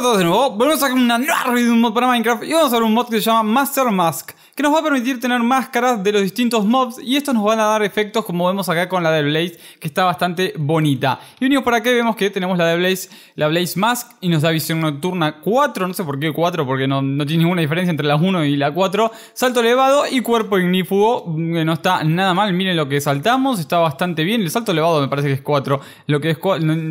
Hola a todos de nuevo, volvemos a un nueva video de un mod para Minecraft y vamos a ver un mod que se llama Master Mask que nos va a permitir tener máscaras de los distintos mobs y estos nos van a dar efectos como vemos acá con la de Blaze, que está bastante bonita. Y unido para acá vemos que tenemos la de Blaze, la Blaze Mask y nos da visión nocturna 4, no sé por qué 4, porque no, tiene ninguna diferencia entre la 1 y la 4. Salto elevado y cuerpo ignífugo, que no está nada mal, miren lo que saltamos, está bastante bien. El salto elevado me parece que es 4, lo que es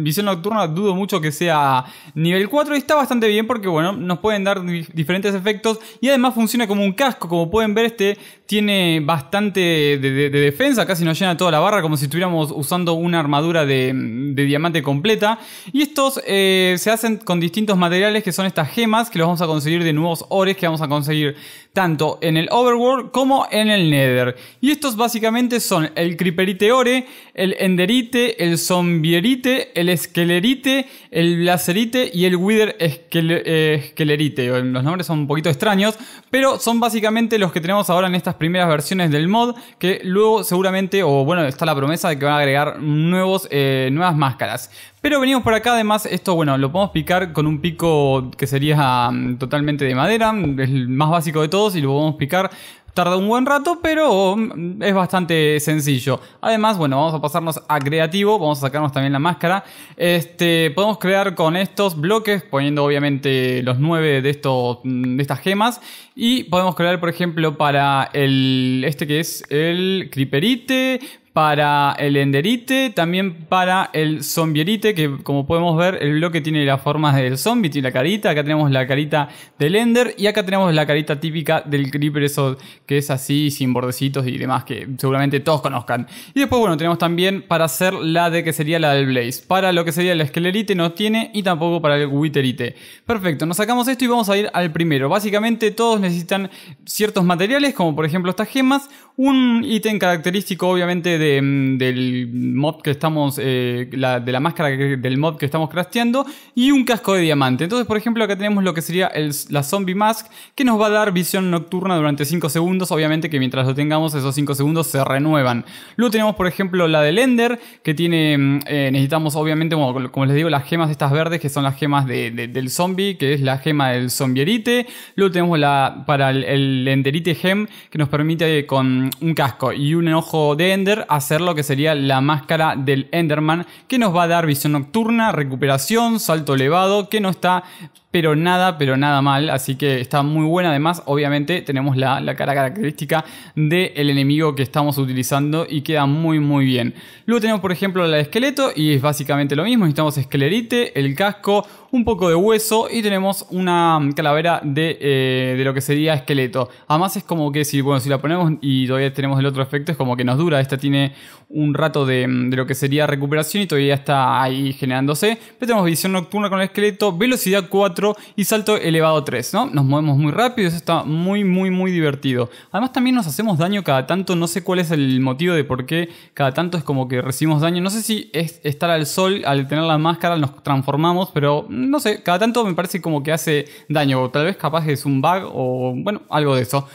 visión nocturna dudo mucho que sea nivel 4 y está bastante bien porque bueno, nos pueden dar diferentes efectos y además funciona como un casco, como pueden ver, este tiene bastante de, defensa, casi nos llena toda la barra, como si estuviéramos usando una armadura de, diamante completa. Y estos eh, se hacen con distintos materiales que son estas gemas, que los vamos a conseguir de nuevos ores que vamos a conseguir tanto en el Overworld como en el Nether. Y estos básicamente son el Creeperite Ore, el Enderite, el Zombierite, el Esquelerite, el Blaserite y el Wither eh, Esquelerite. Los nombres son un poquito extraños, pero son básicamente los que tenemos ahora en estas primeras versiones del mod que luego seguramente, o bueno, está la promesa de que van a agregar nuevos, eh, nuevas máscaras. Pero venimos por acá, además, esto, bueno, lo podemos picar con un pico que sería mm, totalmente de madera, es el más básico de todos, y lo podemos picar Tarda un buen rato, pero mm, es bastante sencillo. Además, bueno, vamos a pasarnos a creativo, vamos a sacarnos también la máscara. Este, podemos crear con estos bloques, poniendo obviamente los nueve de, mm, de estas gemas. Y podemos crear, por ejemplo, para el, este que es el Creeperite, para el enderite, también para el zombierite, que como podemos ver, el bloque tiene las formas del zombie, tiene la carita, acá tenemos la carita del ender y acá tenemos la carita típica del creeper, eso que es así, sin bordecitos y demás, que seguramente todos conozcan. Y después, bueno, tenemos también para hacer la de que sería la del blaze. Para lo que sería el esquelerite no tiene y tampoco para el witterite. Perfecto, nos sacamos esto y vamos a ir al primero. Básicamente todos necesitan ciertos materiales, como por ejemplo estas gemas, un ítem característico, obviamente, mm, del mod que estamos. Eh, de la máscara del mod que estamos crafteando. Y un casco de diamante. Entonces, por ejemplo, acá tenemos lo que sería la Zombie Mask, que nos va a dar visión nocturna durante 5 segundos. Obviamente, que mientras lo tengamos, esos 5 segundos se renuevan. Luego tenemos, por ejemplo, la del Ender, que tiene. Mm, eh, necesitamos, obviamente, como, les digo, las gemas estas verdes, que son las gemas del zombie, que es la gema del zombierite. Luego tenemos la para el, el Enderite Gem, que nos permite eh, con Mm, un casco y un ojo de Ender, hacer lo que sería la máscara del Enderman, que nos va a dar visión nocturna, recuperación, salto elevado, que no está pero nada, pero nada mal, así que está muy buena. Además, obviamente tenemos la, cara característica del enemigo que estamos utilizando y queda muy muy bien. Luego tenemos por ejemplo la de esqueleto y es básicamente lo mismo, necesitamos esclerite el casco, un poco de hueso y tenemos una calavera de, eh, de lo que sería esqueleto. Además es como que si, bueno, si la ponemos y todavía tenemos el otro efecto, es como que nos dura. Esta tiene un rato de, lo que sería recuperación y todavía está ahí generándose. Pero tenemos visión nocturna con el esqueleto, velocidad 4 y salto elevado 3, ¿no? Nos movemos muy rápido, eso está muy, muy, muy divertido. Además también nos hacemos daño cada tanto, no sé cuál es el motivo de por qué cada tanto es como que recibimos daño. No sé si es estar al sol, al tener la máscara nos transformamos, pero no sé, cada tanto me parece como que hace daño, o tal vez capaz es un bug o bueno, algo de eso.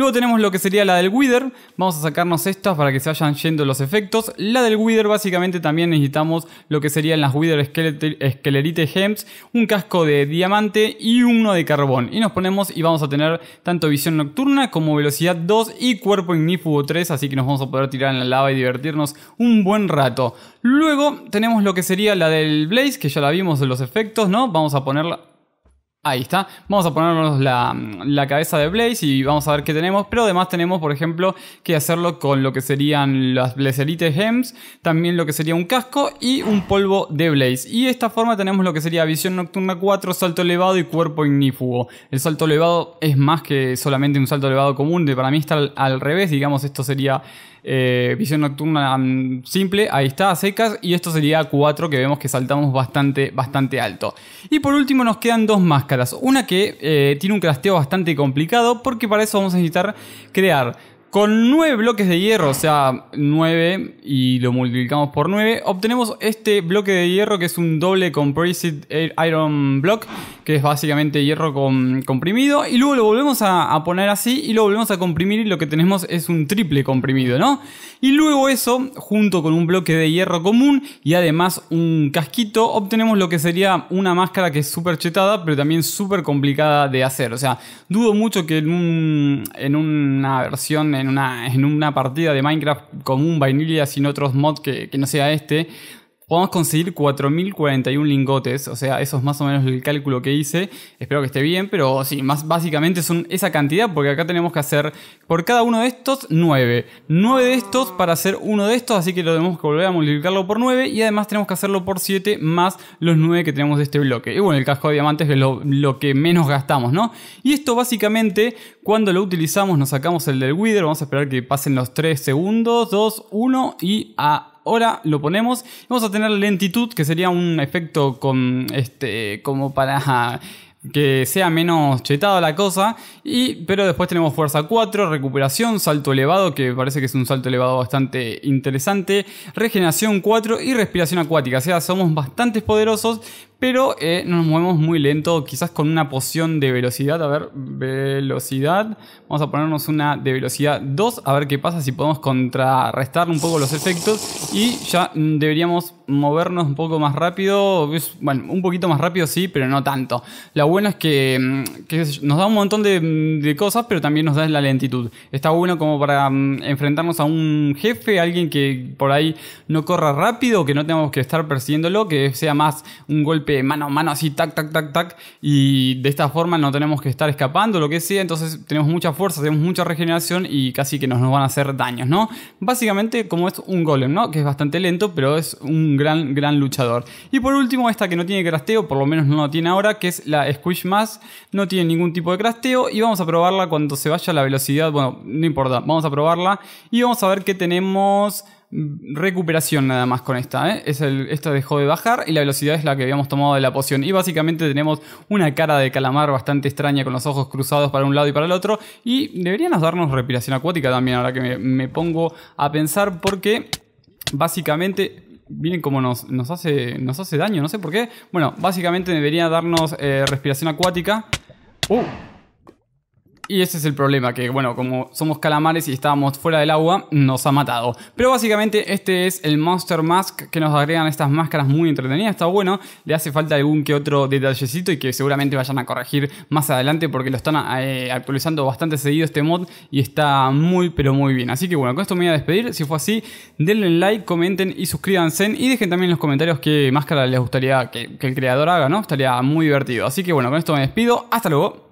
Luego tenemos lo que sería la del Wither. Vamos a sacarnos estas para que se vayan yendo los efectos. La del Wither básicamente también necesitamos lo que serían las Wither Skelerite Gems, un casco de diamante y uno de carbón. Y nos ponemos y vamos a tener tanto visión nocturna como velocidad 2 y cuerpo ignífugo 3, así que nos vamos a poder tirar en la lava y divertirnos un buen rato. Luego tenemos lo que sería la del Blaze, que ya la vimos en los efectos, ¿no? Vamos a ponerla Ahí está. Vamos a ponernos la, cabeza de Blaze y vamos a ver qué tenemos. Pero además tenemos, por ejemplo, que hacerlo con lo que serían las blazerites Gems, también lo que sería un casco y un polvo de Blaze. Y de esta forma tenemos lo que sería visión nocturna 4, salto elevado y cuerpo ignífugo. El salto elevado es más que solamente un salto elevado común, de para mí está al revés, digamos, esto sería eh, visión nocturna mm, simple, ahí está, secas, y esto sería 4 que vemos que saltamos bastante, bastante alto. Y por último nos quedan dos máscaras, una que eh, tiene un crasteo bastante complicado porque para eso vamos a necesitar crear con 9 bloques de hierro, o sea, 9 y lo multiplicamos por 9, obtenemos este bloque de hierro que es un doble compressed iron block, que es básicamente hierro comprimido, y luego lo volvemos a, poner así y lo volvemos a comprimir y lo que tenemos es un triple comprimido, ¿no? Y luego eso, junto con un bloque de hierro común y además un casquito, obtenemos lo que sería una máscara que es súper chetada, pero también súper complicada de hacer. O sea, dudo mucho que en, en una versión en una, en una partida de Minecraft común vainilla sin otros mods que, que no sea este, Podemos conseguir 4.041 lingotes, o sea, eso es más o menos el cálculo que hice. Espero que esté bien, pero sí, más básicamente son esa cantidad, porque acá tenemos que hacer por cada uno de estos 9. 9 de estos para hacer uno de estos, así que lo tenemos que volver a multiplicarlo por 9 y además tenemos que hacerlo por 7 más los 9 que tenemos de este bloque. Y bueno, el casco de diamantes es lo, lo que menos gastamos, ¿no? Y esto básicamente, cuando lo utilizamos, nos sacamos el del Wither, vamos a esperar que pasen los 3 segundos, 2, 1 y a Ahora lo ponemos. Vamos a tener lentitud, que sería un efecto este, como para que sea menos chetada la cosa. Y, pero después tenemos fuerza 4, recuperación, salto elevado, que parece que es un salto elevado bastante interesante, regeneración 4 y respiración acuática. O sea, somos bastante poderosos, pero eh, nos movemos muy lento, quizás con una poción de velocidad. A ver, velocidad. Vamos a ponernos una de velocidad 2. A ver qué pasa si podemos contrarrestar un poco los efectos. Y ya deberíamos movernos un poco más rápido. Bueno, un poquito más rápido sí, pero no tanto. La buena es que, mm, nos da un montón de, mm, de, cosas, pero también nos da la lentitud. Está bueno como para mm, enfrentarnos a un jefe, alguien que por ahí no corra rápido, que no tengamos que estar persiguiéndolo, que sea más un golpe mano a mano, así, tac, tac, tac, tac, y de esta forma no tenemos que estar escapando, lo que sea, entonces tenemos mucha fuerza, tenemos mucha regeneración y casi que nos, van a hacer daños, ¿no? Básicamente como es un golem, ¿no? Que es bastante lento, pero es un gran, gran luchador. Y por último, esta que no tiene crasteo, por lo menos no tiene ahora, que es la Squish Más, no tiene ningún tipo de crasteo y vamos a probarla cuando se vaya la velocidad, bueno, no importa, vamos a probarla y vamos a ver qué tenemos... Mm, recuperación nada más con esta. ¿eh? Es el, esta dejó de bajar y la velocidad es la que habíamos tomado de la poción. Y básicamente tenemos una cara de calamar bastante extraña con los ojos cruzados para un lado y para el otro. Y deberíamos darnos respiración acuática también, ahora que me, pongo a pensar, porque básicamente miren como nos, hace, nos hace daño, no sé por qué. Bueno, básicamente debería darnos eh, respiración acuática. ¡Uh! Y ese es el problema, que bueno, como somos calamares y estábamos fuera del agua, nos ha matado. Pero básicamente este es el Monster Mask que nos agregan estas máscaras muy entretenidas, está bueno, le hace falta algún que otro detallecito y que seguramente vayan a corregir más adelante porque lo están eh, actualizando bastante seguido este mod y está muy pero muy bien. Así que bueno, con esto me voy a despedir, si fue así, denle like, comenten y suscríbanse y dejen también en los comentarios qué máscara les gustaría que, que el creador haga, ¿no? Estaría muy divertido. Así que bueno, con esto me despido, hasta luego.